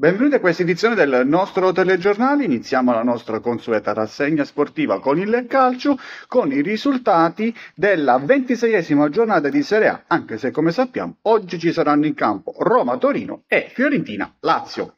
Benvenuti a questa edizione del nostro telegiornale, iniziamo la nostra consueta rassegna sportiva con il calcio, con i risultati della ventiseiesima giornata di Serie A, anche se come sappiamo oggi ci saranno in campo Roma-Torino e Fiorentina-Lazio.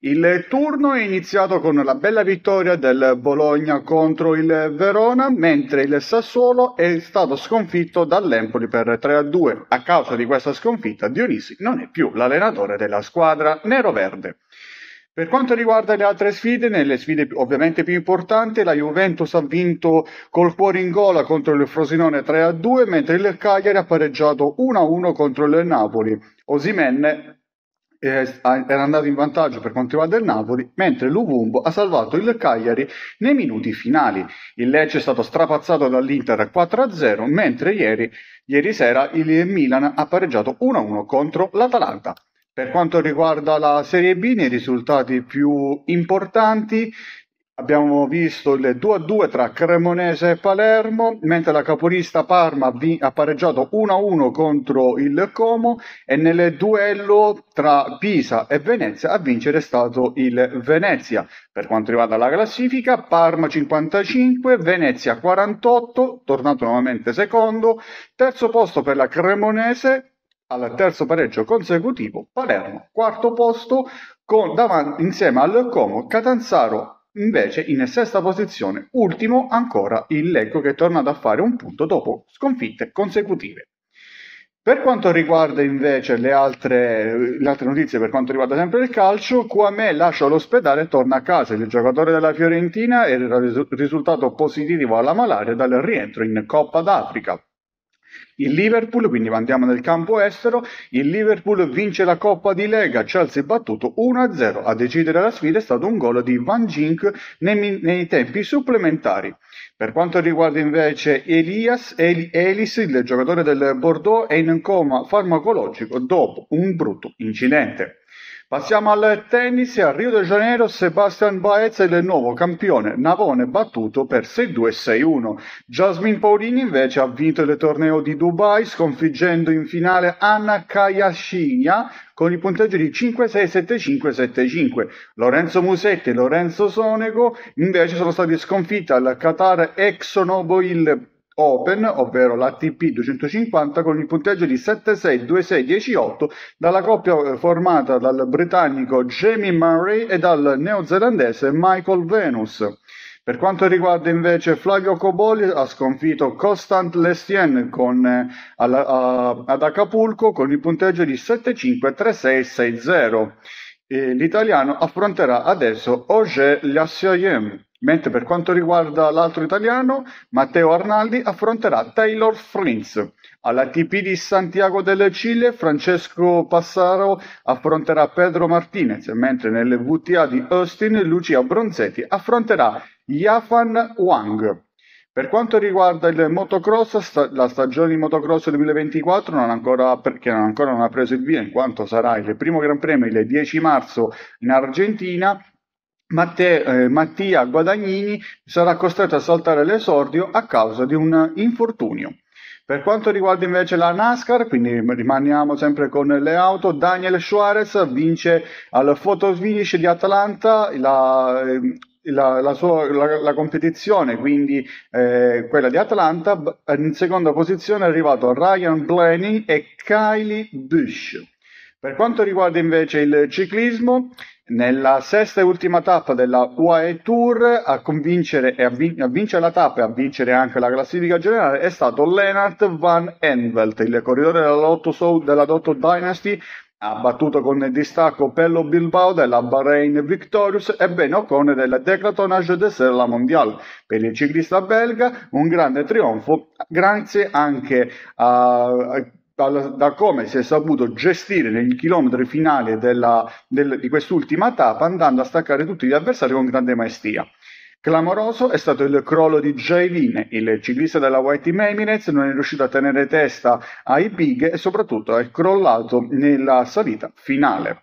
Il turno è iniziato con la bella vittoria del Bologna contro il Verona, mentre il Sassuolo è stato sconfitto dall'Empoli per 3-2. A causa di questa sconfitta Dionisi non è più l'allenatore della squadra nero-verde. Per quanto riguarda le altre sfide, nelle sfide ovviamente più importanti, la Juventus ha vinto col cuore in gola contro il Frosinone 3-2, mentre il Cagliari ha pareggiato 1-1 contro il Napoli. Osimenne era andato in vantaggio per quanto riguarda il Napoli, mentre Luvumbo ha salvato il Cagliari nei minuti finali. Il Lecce è stato strapazzato dall'Inter 4-0, mentre ieri, ieri sera il Milan ha pareggiato 1-1 contro l'Atalanta. Per quanto riguarda la Serie B, nei risultati più importanti, Abbiamo visto il 2-2 tra Cremonese e Palermo, mentre la capolista Parma ha pareggiato 1-1 contro il Como e nel duello tra Pisa e Venezia a vincere è stato il Venezia. Per quanto riguarda la classifica, Parma 55, Venezia 48, tornato nuovamente secondo, terzo posto per la Cremonese, al terzo pareggio consecutivo Palermo, quarto posto con, davanti, insieme al Como, Catanzaro Invece in sesta posizione, ultimo ancora il Lecco che è tornato a fare un punto dopo sconfitte consecutive. Per quanto riguarda invece le altre, le altre notizie, per quanto riguarda sempre il calcio, Quame lascia l'ospedale e torna a casa. Il giocatore della Fiorentina era risultato positivo alla malaria dal rientro in Coppa d'Africa il Liverpool, quindi andiamo nel campo estero, il Liverpool vince la Coppa di Lega, Chelsea battuto 1-0, a decidere la sfida è stato un gol di Van Gink nei, nei tempi supplementari. Per quanto riguarda invece Elias, El- Elis, il giocatore del Bordeaux, è in coma farmacologico dopo un brutto incidente. Passiamo al tennis, a Rio de Janeiro Sebastian Baez è il nuovo campione Navone battuto per 6-2 6-1. Jasmine Paulini invece ha vinto il torneo di Dubai sconfiggendo in finale Anna Kayashinya con il punteggio di 5-6-7-5-7-5. Lorenzo Musetti e Lorenzo Sonego invece sono stati sconfitti al Qatar Exxonobo il Open, ovvero l'ATP 250, con il punteggio di 7-6, 2-6, 10-8, dalla coppia eh, formata dal britannico Jamie Murray e dal neozelandese Michael Venus. Per quanto riguarda invece Flavio Coboli ha sconfitto Constant Lestien con, eh, alla, a, ad Acapulco con il punteggio di 7-5-3-6-6-0. E l'italiano affronterà adesso Auger Lassoyen. Mentre per quanto riguarda l'altro italiano, Matteo Arnaldi affronterà Taylor Alla TP di Santiago del Cile, Francesco Passaro affronterà Pedro Martinez, mentre nelle WTA di Austin, Lucia Bronzetti affronterà Yafan Wang. Per quanto riguarda il motocross, la stagione di motocross 2024 non ancora, perché non ancora non ha preso il via in quanto sarà il primo Gran Premio il 10 marzo in Argentina Matte, eh, Mattia Guadagnini sarà costretto a saltare l'esordio a causa di un infortunio. Per quanto riguarda invece la NASCAR, quindi rimaniamo sempre con le auto, Daniel Suarez vince al photo finish di Atlanta la, ehm, la, la, sua, la competizione, quindi eh, quella di Atlanta. In seconda posizione è arrivato Ryan Blaney e Kylie Bush. Per quanto riguarda invece il ciclismo, nella sesta e ultima tappa della UAE Tour a, convincere e a, vin- a vincere la tappa e a vincere anche la classifica generale è stato Lennart Van Envelt, il corridore della Lotto, so- della Lotto Dynasty ha battuto con distacco Pello Bilbao della Bahrain Victorious e Ben Ocon del Declatonage de Serla Mondiale. Per il ciclista belga un grande trionfo grazie anche a, da, da come si è saputo gestire il chilometro finale della, del, di quest'ultima tappa andando a staccare tutti gli avversari con grande maestria. Clamoroso è stato il crollo di Jailin, il ciclista della White Team Eminence non è riuscito a tenere testa ai big e soprattutto è crollato nella salita finale.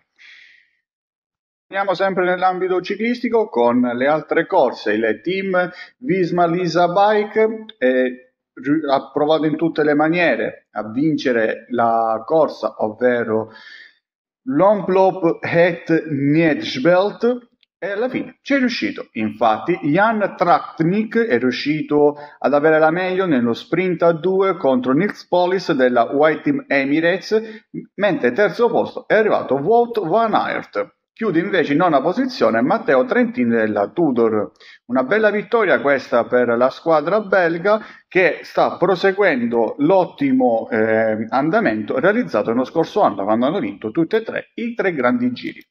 Andiamo sempre nell'ambito ciclistico con le altre corse, il team Visma Lisa Bike eh, ha provato in tutte le maniere a vincere la corsa, ovvero l'Omloop Het Nietschbelt, e alla fine ci è riuscito. Infatti, Jan Tratnik è riuscito ad avere la meglio nello sprint a 2 contro Nils Polis della White Team Emirates, mentre terzo posto è arrivato Walt Van Aert. Chiude invece in nona posizione Matteo Trentin della Tudor. Una bella vittoria questa per la squadra belga che sta proseguendo l'ottimo eh, andamento realizzato nello scorso anno quando hanno vinto tutti e tre i tre grandi giri.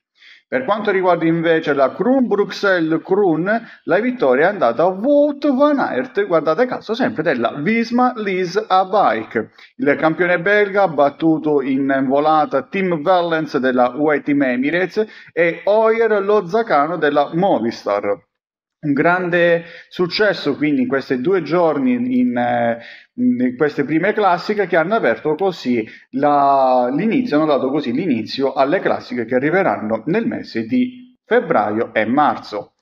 Per quanto riguarda invece la Kroon Bruxelles Kroon, la vittoria è andata a Wout van Aert, guardate caso sempre della Visma Lise a Bike. Il campione belga ha battuto in volata Tim Valence della UE Team Emirates e Oyer Lozzacano della Movistar un grande successo quindi in questi due giorni in, eh, in queste prime classiche che hanno aperto così la, l'inizio, hanno dato così l'inizio alle classiche che arriveranno nel mese di febbraio e marzo.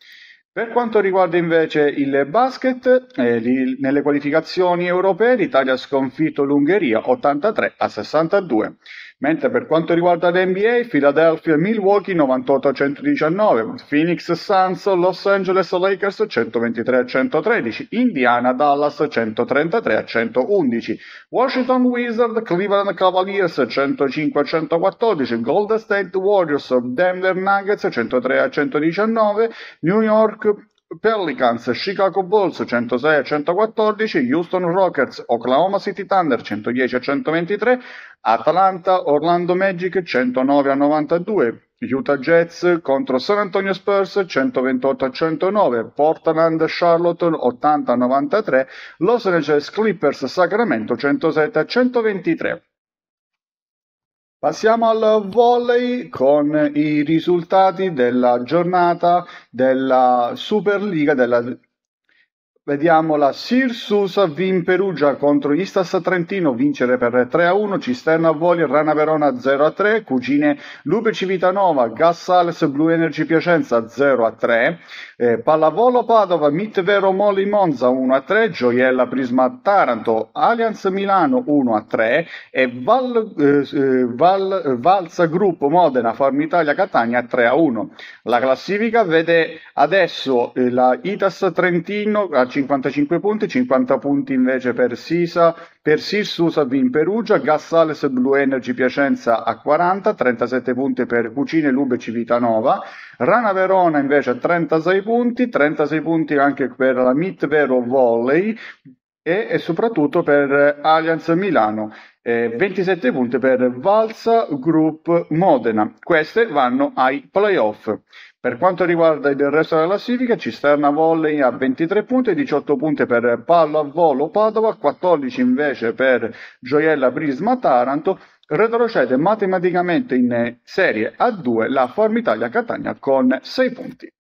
Per quanto riguarda invece il basket, eh, li, nelle qualificazioni europee l'Italia ha sconfitto l'Ungheria 83 a 62. Mentre per quanto riguarda l'NBA, Philadelphia e Milwaukee 98 119, Phoenix Suns, Los Angeles Lakers 123 113, Indiana Dallas 133 111, Washington Wizard, Cleveland Cavaliers 105 114, Golden State Warriors, Denver Nuggets 103 119, New York Pelicans, Chicago Bulls 106 a 114, Houston Rockets, Oklahoma City Thunder 110 a 123, Atlanta, Orlando Magic 109 a 92, Utah Jets contro San Antonio Spurs 128 a 109, Portland Charlotte 80 a 93, Los Angeles Clippers Sacramento 107 a 123. Passiamo al volley con i risultati della giornata della Superliga della Vediamo la Susa Vin Perugia contro Istas Trentino, vincere per 3 a 1, Cisterna Voli, Rana Verona 0 a 3, Cugine Lupe Civitanova, Gas Sales Blue Energy Piacenza 0 a 3, eh, Pallavolo Padova, Mit Vero Moli Monza 1 a 3, Gioiella Prisma Taranto, Allianz Milano 1 a 3 e Val, eh, eh, Val, Valza Gruppo Modena Farm Italia Catania 3 a 1. La classifica vede adesso eh, la Itas Trentino 55 punti, 50 punti invece per Sisa, per Sir Susavin Perugia, Gassales Blue Energy Piacenza a 40, 37 punti per Cucine Lube Civitanova, Rana Verona invece a 36 punti, 36 punti anche per la Mit Vero Volley e, e soprattutto per Allianz Milano. Eh, 27 punti per Valsa Group Modena. Queste vanno ai playoff. Per quanto riguarda il resto della classifica, Cisterna Volley a 23 punti, 18 punti per Pallo a Volo Padova, 14 invece per Gioiella Prisma Taranto, retrocede matematicamente in serie a 2 la Formitalia Catania con 6 punti.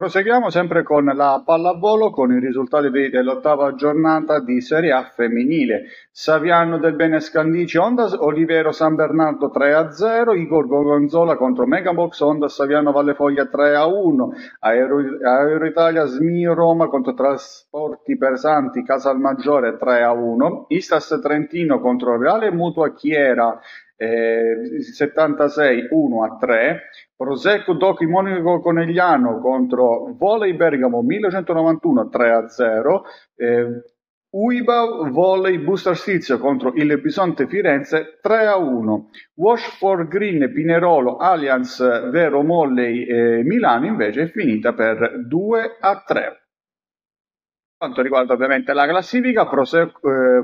Proseguiamo sempre con la pallavolo con i risultati dell'ottava giornata di Serie A femminile. Saviano del Bene Scandici Ondas, Olivero San Bernardo 3-0, Igor Gorgonzola contro Megabox Ondas, Saviano Valle Foglia 3-1, Aero, Aero Italia SMI Roma contro Trasporti Persanti Casalmaggiore 3-1, Istas Trentino contro Reale Mutua Chiera 76 1 a 3, Prosecco Docchi Monaco Conegliano contro Volley Bergamo 1991 3 a 0, eh, Uiba Volley Buster Stizio contro il Bisonte Firenze 3 a 1, Wash for Green Pinerolo Allianz Vero Molley eh, Milano invece è finita per 2 a 3 quanto riguarda ovviamente la classifica, eh,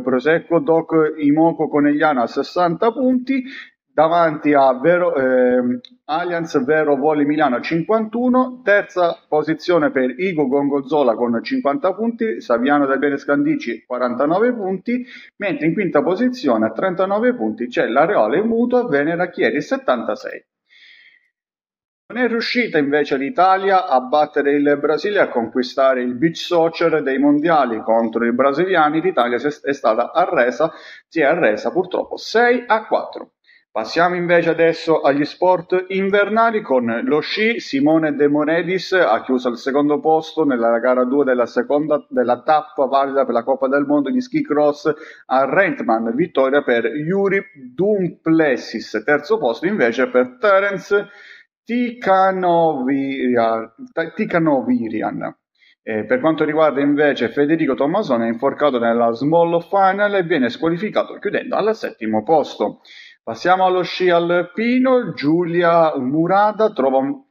Prosecco, eh, Doc Imoco Conegliano a 60 punti, davanti a Vero, eh, Allianz Vero Voli Milano a 51, terza posizione per Igo Gongozola con 50 punti, Saviano del Scandici 49 punti, mentre in quinta posizione a 39 punti c'è l'Areola Muto Venera Chieri 76. Non è riuscita invece l'Italia a battere il Brasile e a conquistare il beach soccer dei mondiali contro i brasiliani. L'Italia è stata arresa, si è arresa purtroppo 6 a 4. Passiamo invece adesso agli sport invernali con lo sci. Simone De Monedis ha chiuso al secondo posto nella gara 2 della seconda della tappa valida per la Coppa del Mondo di ski cross a Rentman. Vittoria per Yuri Dumplessis. Terzo posto invece per Terence Ticanovirian. Eh, per quanto riguarda invece Federico Tommasone è inforcato nella Small Final e viene squalificato chiudendo al settimo posto. Passiamo allo sci alpino, Giulia Murada trova un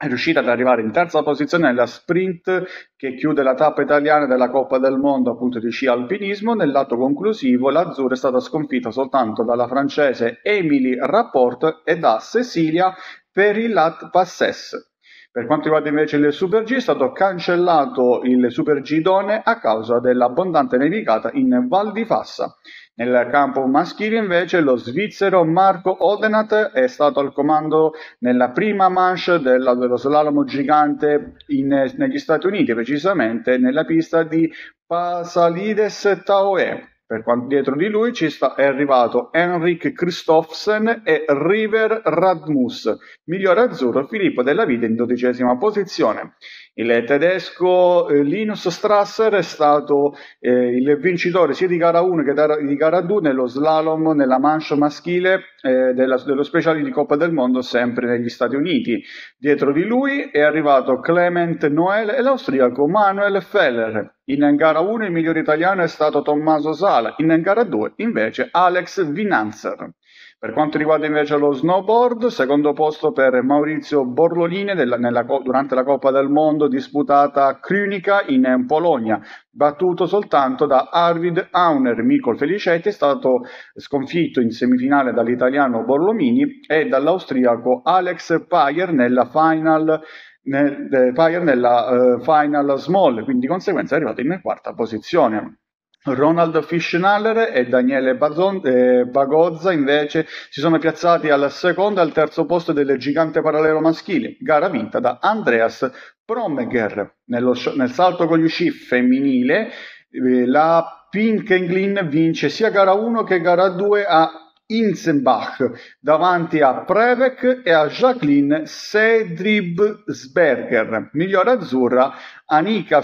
è riuscita ad arrivare in terza posizione nella sprint che chiude la tappa italiana della Coppa del Mondo appunto di sci alpinismo. Nell'atto conclusivo l'Azzurra è stata sconfitta soltanto dalla francese Emily Rapport e da Cecilia per il Lat Passes. Per quanto riguarda invece il Super G, è stato cancellato il Super Gidone a causa dell'abbondante nevicata in Val di Fassa. Nel campo maschile invece lo svizzero Marco Odenat è stato al comando nella prima manche della, dello slalom gigante in, negli Stati Uniti, precisamente nella pista di Pasalides Taoe. Per quanto dietro di lui ci sta, è arrivato Henrik Kristoffsen e River Radmus, migliore azzurro Filippo Della Vita in dodicesima posizione. Il tedesco eh, Linus Strasser è stato eh, il vincitore sia di gara 1 che di gara 2 nello slalom nella mancia maschile eh, della, dello speciale di Coppa del Mondo sempre negli Stati Uniti. Dietro di lui è arrivato Clement Noel e l'austriaco Manuel Feller. In gara 1 il migliore italiano è stato Tommaso Sala, in gara 2 invece Alex Vinanzer. Per quanto riguarda invece lo snowboard, secondo posto per Maurizio Borlolini della, nella, durante la Coppa del Mondo secondo disputata a Krynica in eh, Polonia, battuto soltanto da Arvid Auner. Mikol Felicetti è stato sconfitto in semifinale dall'italiano Borlomini e dall'austriaco Alex Payer nella final nel, eh, nella eh, final small, quindi di conseguenza è arrivato in quarta posizione. Ronald Fischnaller e Daniele Bazon, eh, Bagozza invece si sono piazzati al secondo e al terzo posto del gigante parallelo maschile, gara vinta da Andreas Promegger. Nello, nel salto con gli sci femminile, eh, la Pinkenglin vince sia gara 1 che gara 2 a Inzenbach davanti a Prevec e a Jacqueline Sedribsberger, migliore azzurra Anika,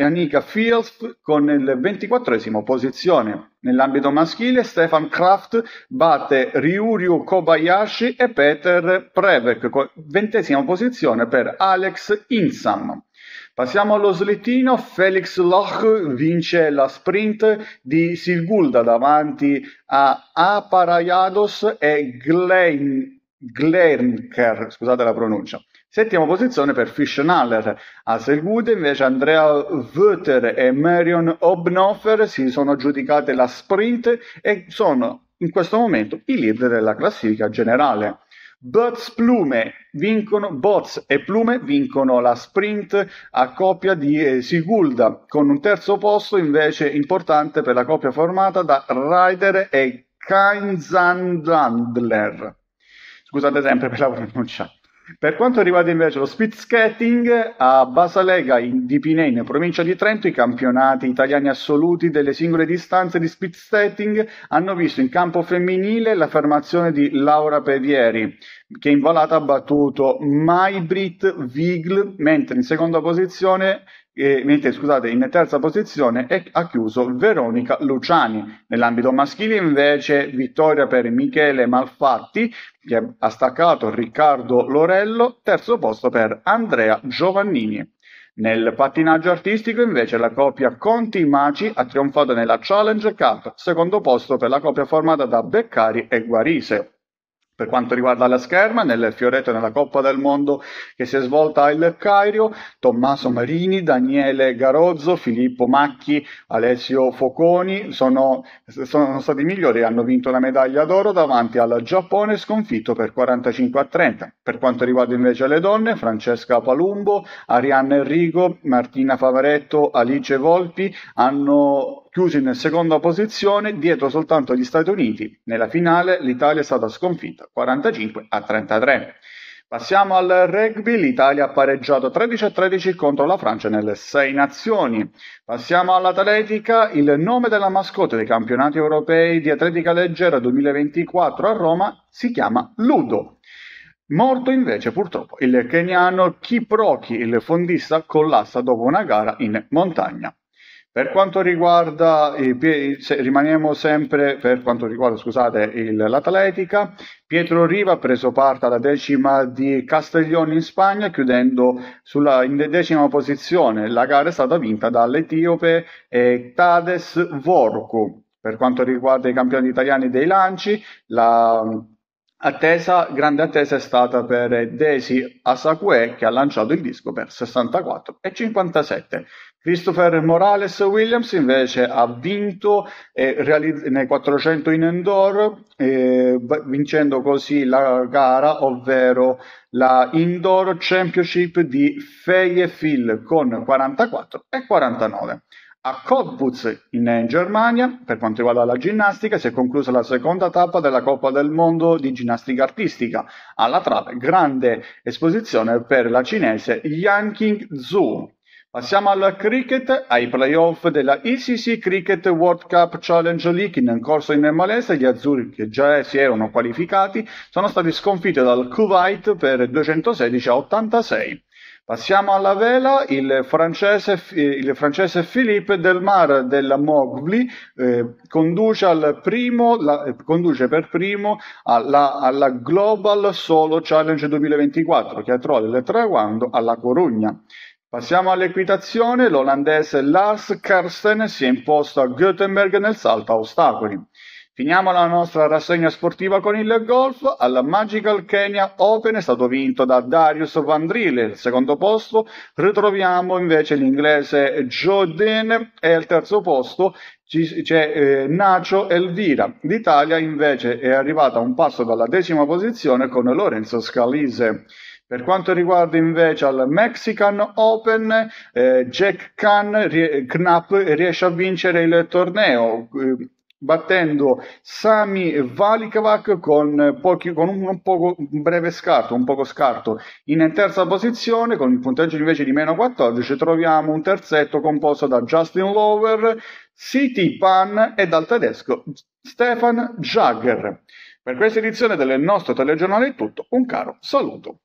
Anika Fielf con il 24 posizione. Nell'ambito maschile Stefan Kraft batte Ryuryu Kobayashi e Peter Prevec, ventesima posizione per Alex Insam. Passiamo allo slittino, Felix Loch vince la sprint di Silgulda davanti a Aparayados e Glen, Glenker, scusate la pronuncia. Settima posizione per Fischnaller. A Selgood invece Andrea Wöter e Marion Obnoffer si sono aggiudicate la sprint e sono in questo momento i leader della classifica generale. Butz Plume vincono, Bots e Plume vincono la sprint a coppia di eh, Sigulda, con un terzo posto invece importante per la coppia formata da Ryder e Kainzandler. Scusate sempre per la pronuncia. Per quanto riguarda invece lo speed skating, a Basalega di in provincia di Trento, i campionati italiani assoluti delle singole distanze di speed skating hanno visto in campo femminile l'affermazione di Laura Pevieri, che in volata ha battuto Maybrit Vigl, mentre in seconda posizione eh, mentre scusate, in terza posizione è, ha chiuso Veronica Luciani. Nell'ambito maschile invece vittoria per Michele Malfatti che ha staccato Riccardo Lorello, terzo posto per Andrea Giovannini. Nel pattinaggio artistico invece la coppia Conti-Maci ha trionfato nella Challenge Cup, secondo posto per la coppia formata da Beccari e Guarise. Per quanto riguarda la scherma, nel fioretto nella Coppa del Mondo che si è svolta al Cairo, Tommaso Marini, Daniele Garozzo, Filippo Macchi, Alessio Foconi sono, sono stati i migliori e hanno vinto la medaglia d'oro davanti al Giappone sconfitto per 45 a 30. Per quanto riguarda invece le donne, Francesca Palumbo, Arianna Enrico, Martina Favaretto, Alice Volpi hanno chiusi in seconda posizione dietro soltanto agli Stati Uniti. Nella finale l'Italia è stata sconfitta 45 a 33. Passiamo al rugby, l'Italia ha pareggiato 13 a 13 contro la Francia nelle sei nazioni. Passiamo all'atletica, il nome della mascotte dei campionati europei di atletica leggera 2024 a Roma si chiama Ludo. Morto invece purtroppo il keniano Kiproki, il fondista collassa dopo una gara in montagna. Per quanto riguarda, rimaniamo sempre per quanto riguarda, scusate, il, l'Atletica, Pietro Riva ha preso parte alla decima di Castiglione in Spagna, chiudendo sulla, in decima posizione. La gara è stata vinta dall'Etiope eh, Tades Vorku. Per quanto riguarda i campioni italiani dei lanci, la Attesa, grande attesa è stata per Daisy Asakue che ha lanciato il disco per 64 e 57. Christopher Morales Williams invece ha vinto eh, realizz- nei 400 in indoor, eh, vincendo così la gara, ovvero la Indoor Championship di Fayetteville con 44 e 49. A Cottbus, eh, in Germania, per quanto riguarda la ginnastica, si è conclusa la seconda tappa della Coppa del Mondo di ginnastica artistica. Alla trave, grande esposizione per la cinese Yanking Zhu. Passiamo al cricket, ai playoff della ICC Cricket World Cup Challenge League in corso in Malesia. Gli azzurri che già si erano qualificati sono stati sconfitti dal Kuwait per 216 a 86. Passiamo alla vela, il francese, eh, il francese Philippe Delmar della Mogli eh, conduce, eh, conduce, per primo alla, alla, Global Solo Challenge 2024 che trova il traguardo alla Corugna. Passiamo all'equitazione, l'olandese Lars Karsten si è imposto a Gothenburg nel salto a ostacoli. Finiamo la nostra rassegna sportiva con il golf. Alla Magical Kenya Open è stato vinto da Darius Vandrile. Il secondo posto ritroviamo invece l'inglese Joe Dene e al terzo posto c'è eh, Nacio Elvira. L'Italia invece è arrivata a un passo dalla decima posizione con Lorenzo Scalise. Per quanto riguarda invece al Mexican Open, eh, Jack Khan, Knapp riesce a vincere il torneo. Eh, battendo Sami Valikavak con, pochi, con un, un, poco, un, breve scarto, un poco scarto. In terza posizione, con il punteggio invece di meno 14, troviamo un terzetto composto da Justin Lower, City Pan e dal tedesco Stefan Jagger. Per questa edizione del nostro telegiornale è tutto, un caro saluto.